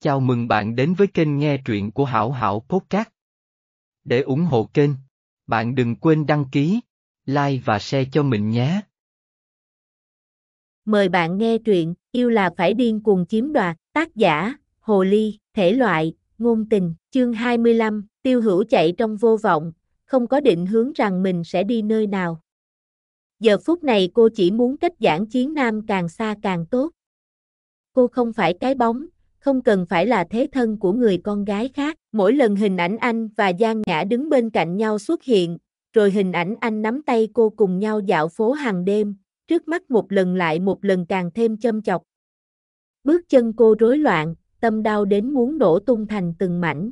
Chào mừng bạn đến với kênh nghe truyện của Hảo Hảo Podcast. Để ủng hộ kênh, bạn đừng quên đăng ký, like và share cho mình nhé. Mời bạn nghe truyện Yêu là phải điên cuồng chiếm đoạt, tác giả, Hồ Ly, thể loại, ngôn tình, chương 25, tiêu hữu chạy trong vô vọng, không có định hướng rằng mình sẽ đi nơi nào. Giờ phút này cô chỉ muốn cách giảng chiến nam càng xa càng tốt. Cô không phải cái bóng, không cần phải là thế thân của người con gái khác. Mỗi lần hình ảnh anh và Giang Nhã đứng bên cạnh nhau xuất hiện, rồi hình ảnh anh nắm tay cô cùng nhau dạo phố hàng đêm, trước mắt một lần lại một lần càng thêm châm chọc. Bước chân cô rối loạn, tâm đau đến muốn nổ tung thành từng mảnh.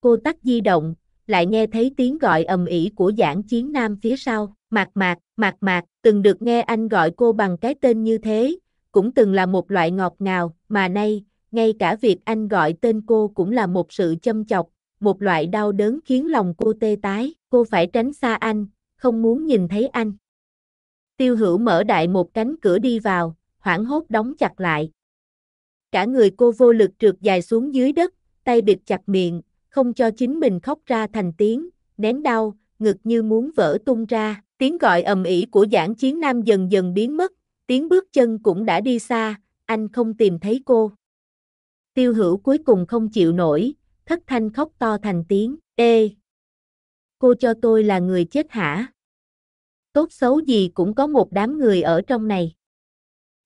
Cô tắt di động, lại nghe thấy tiếng gọi ầm ĩ của giảng chiến nam phía sau, mạc mạc, mạc mạc, từng được nghe anh gọi cô bằng cái tên như thế, cũng từng là một loại ngọt ngào, mà nay, ngay cả việc anh gọi tên cô cũng là một sự châm chọc, một loại đau đớn khiến lòng cô tê tái, cô phải tránh xa anh, không muốn nhìn thấy anh. Tiêu hữu mở đại một cánh cửa đi vào, hoảng hốt đóng chặt lại. Cả người cô vô lực trượt dài xuống dưới đất, tay bịt chặt miệng, không cho chính mình khóc ra thành tiếng, nén đau, ngực như muốn vỡ tung ra, tiếng gọi ầm ĩ của giảng chiến nam dần dần biến mất, tiếng bước chân cũng đã đi xa, anh không tìm thấy cô. Tiêu hữu cuối cùng không chịu nổi, thất thanh khóc to thành tiếng, Ê! Cô cho tôi là người chết hả? Tốt xấu gì cũng có một đám người ở trong này.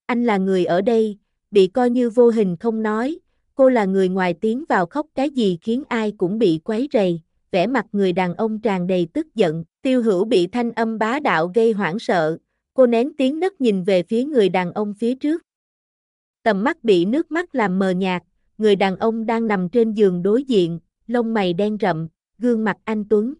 Anh là người ở đây, bị coi như vô hình không nói, cô là người ngoài tiếng vào khóc cái gì khiến ai cũng bị quấy rầy, vẻ mặt người đàn ông tràn đầy tức giận, tiêu hữu bị thanh âm bá đạo gây hoảng sợ, cô nén tiếng nấc nhìn về phía người đàn ông phía trước. Tầm mắt bị nước mắt làm mờ nhạt, người đàn ông đang nằm trên giường đối diện, lông mày đen rậm, gương mặt anh Tuấn.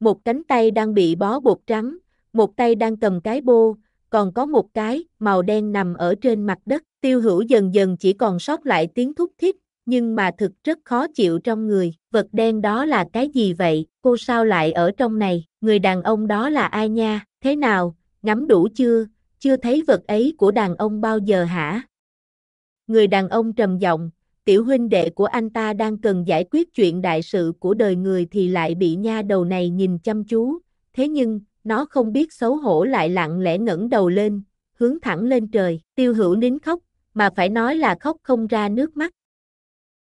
Một cánh tay đang bị bó bột trắng, một tay đang cầm cái bô, còn có một cái màu đen nằm ở trên mặt đất. Tiêu hữu dần dần chỉ còn sót lại tiếng thúc thích, nhưng mà thực rất khó chịu trong người. Vật đen đó là cái gì vậy? Cô sao lại ở trong này? Người đàn ông đó là ai nha? Thế nào? Ngắm đủ chưa? Chưa thấy vật ấy của đàn ông bao giờ hả? người đàn ông trầm giọng, tiểu huynh đệ của anh ta đang cần giải quyết chuyện đại sự của đời người thì lại bị nha đầu này nhìn chăm chú, thế nhưng, nó không biết xấu hổ lại lặng lẽ ngẩng đầu lên, hướng thẳng lên trời, tiêu hữu nín khóc, mà phải nói là khóc không ra nước mắt.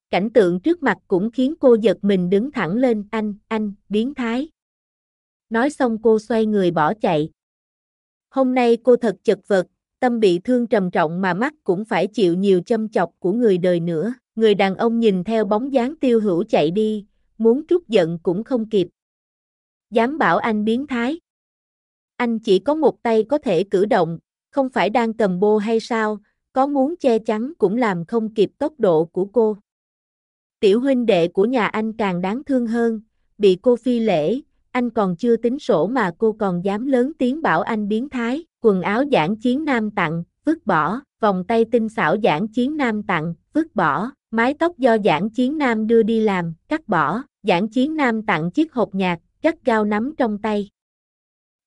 Cảnh tượng trước mặt cũng khiến cô giật mình đứng thẳng lên, anh, anh, biến thái. Nói xong cô xoay người bỏ chạy. Hôm nay cô thật chật vật, tâm bị thương trầm trọng mà mắt cũng phải chịu nhiều châm chọc của người đời nữa. Người đàn ông nhìn theo bóng dáng tiêu hữu chạy đi, muốn trút giận cũng không kịp. Dám bảo anh biến thái. Anh chỉ có một tay có thể cử động, không phải đang cầm bô hay sao, có muốn che chắn cũng làm không kịp tốc độ của cô. Tiểu huynh đệ của nhà anh càng đáng thương hơn, bị cô phi lễ, anh còn chưa tính sổ mà cô còn dám lớn tiếng bảo anh biến thái quần áo giảng chiến nam tặng, vứt bỏ, vòng tay tinh xảo giảng chiến nam tặng, vứt bỏ, mái tóc do giảng chiến nam đưa đi làm, cắt bỏ, giảng chiến nam tặng chiếc hộp nhạc, cắt gao nắm trong tay.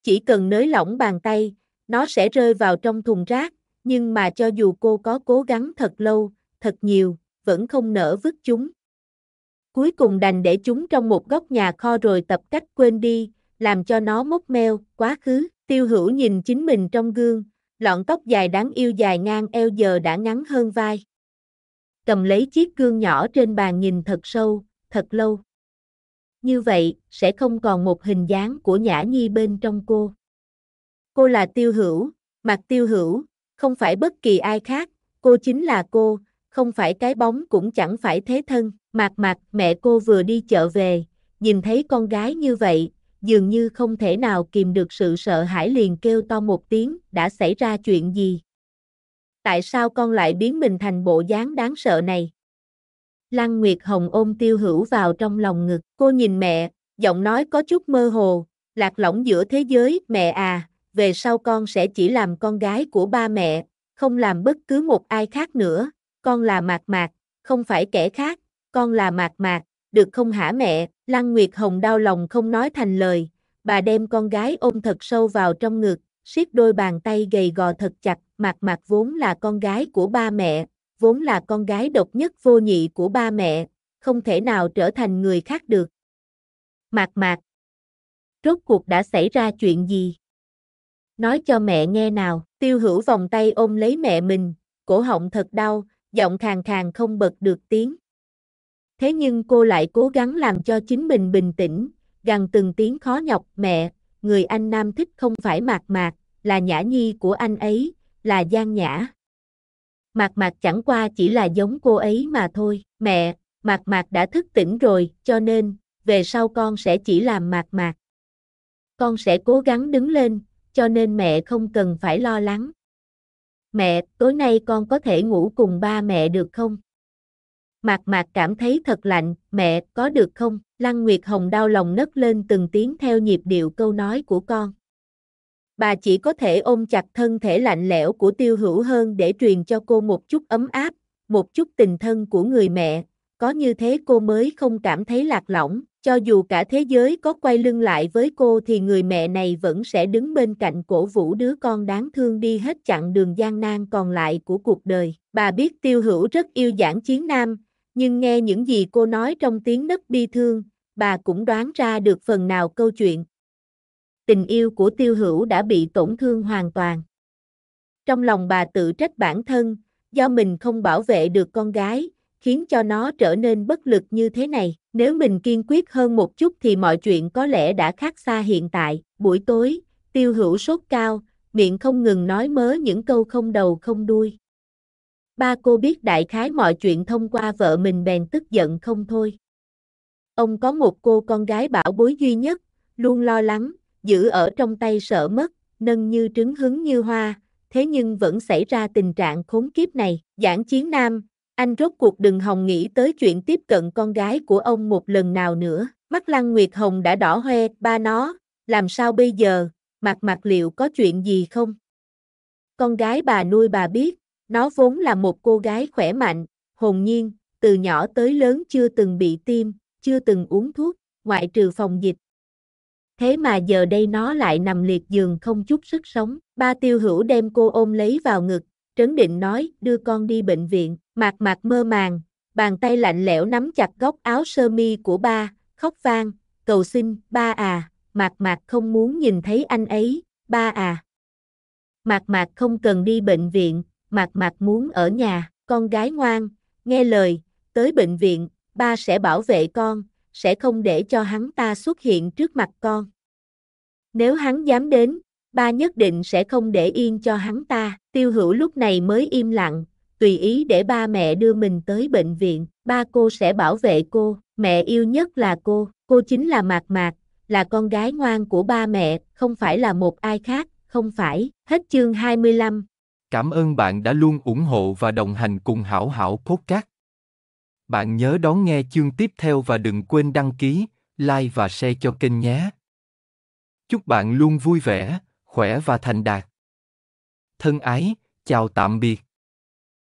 Chỉ cần nới lỏng bàn tay, nó sẽ rơi vào trong thùng rác, nhưng mà cho dù cô có cố gắng thật lâu, thật nhiều, vẫn không nỡ vứt chúng. Cuối cùng đành để chúng trong một góc nhà kho rồi tập cách quên đi, làm cho nó mốc meo, quá khứ. Tiêu hữu nhìn chính mình trong gương, lọn tóc dài đáng yêu dài ngang eo giờ đã ngắn hơn vai. Cầm lấy chiếc gương nhỏ trên bàn nhìn thật sâu, thật lâu. Như vậy, sẽ không còn một hình dáng của Nhã Nhi bên trong cô. Cô là tiêu hữu, mặt tiêu hữu, không phải bất kỳ ai khác, cô chính là cô, không phải cái bóng cũng chẳng phải thế thân. Mạc mạc mẹ cô vừa đi chợ về, nhìn thấy con gái như vậy, dường như không thể nào kìm được sự sợ hãi liền kêu to một tiếng, đã xảy ra chuyện gì? Tại sao con lại biến mình thành bộ dáng đáng sợ này? Lăng Nguyệt Hồng ôm tiêu hữu vào trong lòng ngực, cô nhìn mẹ, giọng nói có chút mơ hồ, lạc lõng giữa thế giới, mẹ à, về sau con sẽ chỉ làm con gái của ba mẹ, không làm bất cứ một ai khác nữa, con là mạc mạc, không phải kẻ khác, con là mạc mạc, được không hả mẹ, Lăng Nguyệt Hồng đau lòng không nói thành lời, bà đem con gái ôm thật sâu vào trong ngực, siết đôi bàn tay gầy gò thật chặt, Mạc Mạc vốn là con gái của ba mẹ, vốn là con gái độc nhất vô nhị của ba mẹ, không thể nào trở thành người khác được. Mạc Mạc, rốt cuộc đã xảy ra chuyện gì? Nói cho mẹ nghe nào, tiêu hữu vòng tay ôm lấy mẹ mình, cổ họng thật đau, giọng khàn khàn không bật được tiếng. Thế nhưng cô lại cố gắng làm cho chính mình bình tĩnh, gằn từng tiếng khó nhọc, mẹ, người anh nam thích không phải mạc mạc, là nhã nhi của anh ấy, là Giang Nhã. Mạc mạc chẳng qua chỉ là giống cô ấy mà thôi, mẹ, mạc mạc đã thức tỉnh rồi, cho nên, về sau con sẽ chỉ làm mạc mạc. Con sẽ cố gắng đứng lên, cho nên mẹ không cần phải lo lắng. Mẹ, tối nay con có thể ngủ cùng ba mẹ được không? Mạc mạc cảm thấy thật lạnh, mẹ, có được không? Lăng Nguyệt Hồng đau lòng nấc lên từng tiếng theo nhịp điệu câu nói của con. Bà chỉ có thể ôm chặt thân thể lạnh lẽo của tiêu hữu hơn để truyền cho cô một chút ấm áp, một chút tình thân của người mẹ. Có như thế cô mới không cảm thấy lạc lõng, cho dù cả thế giới có quay lưng lại với cô thì người mẹ này vẫn sẽ đứng bên cạnh cổ vũ đứa con đáng thương đi hết chặng đường gian nan còn lại của cuộc đời. Bà biết tiêu hữu rất yêu giảng chiến nam, nhưng nghe những gì cô nói trong tiếng nấc bi thương, bà cũng đoán ra được phần nào câu chuyện. Tình yêu của tiêu hữu đã bị tổn thương hoàn toàn. Trong lòng bà tự trách bản thân, do mình không bảo vệ được con gái, khiến cho nó trở nên bất lực như thế này. Nếu mình kiên quyết hơn một chút thì mọi chuyện có lẽ đã khác xa hiện tại. Buổi tối, tiêu hữu sốt cao, miệng không ngừng nói mớ những câu không đầu không đuôi. Ba cô biết đại khái mọi chuyện thông qua vợ mình bèn tức giận không thôi. Ông có một cô con gái bảo bối duy nhất, luôn lo lắng, giữ ở trong tay sợ mất, nâng như trứng hứng như hoa, thế nhưng vẫn xảy ra tình trạng khốn kiếp này. Giảng chiến nam, anh rốt cuộc đừng hòng nghĩ tới chuyện tiếp cận con gái của ông một lần nào nữa. Mắt Lăng Nguyệt Hồng đã đỏ hoe, ba nó, làm sao bây giờ, mặt mặt liệu có chuyện gì không? Con gái bà nuôi bà biết, nó vốn là một cô gái khỏe mạnh, hồn nhiên, từ nhỏ tới lớn chưa từng bị tiêm, chưa từng uống thuốc, ngoại trừ phòng dịch. Thế mà giờ đây nó lại nằm liệt giường không chút sức sống. Ba tiêu hữu đem cô ôm lấy vào ngực, trấn định nói, đưa con đi bệnh viện, mạc mạc mơ màng, bàn tay lạnh lẽo nắm chặt góc áo sơ mi của ba, khóc vang, cầu xin, ba à, mạc mạc không muốn nhìn thấy anh ấy, ba à. Mạc mạc không cần đi bệnh viện, Mạc Mạc muốn ở nhà, con gái ngoan, nghe lời, tới bệnh viện, ba sẽ bảo vệ con, sẽ không để cho hắn ta xuất hiện trước mặt con. Nếu hắn dám đến, ba nhất định sẽ không để yên cho hắn ta. Tiêu hữu lúc này mới im lặng, tùy ý để ba mẹ đưa mình tới bệnh viện. Ba cô sẽ bảo vệ cô, mẹ yêu nhất là cô, cô chính là Mạc Mạc, là con gái ngoan của ba mẹ, không phải là một ai khác, không phải. Hết chương 25 Cảm ơn bạn đã luôn ủng hộ và đồng hành cùng Hảo Hảo Podcast. Bạn nhớ đón nghe chương tiếp theo và đừng quên đăng ký, like và share cho kênh nhé. Chúc bạn luôn vui vẻ, khỏe và thành đạt. Thân ái, chào tạm biệt.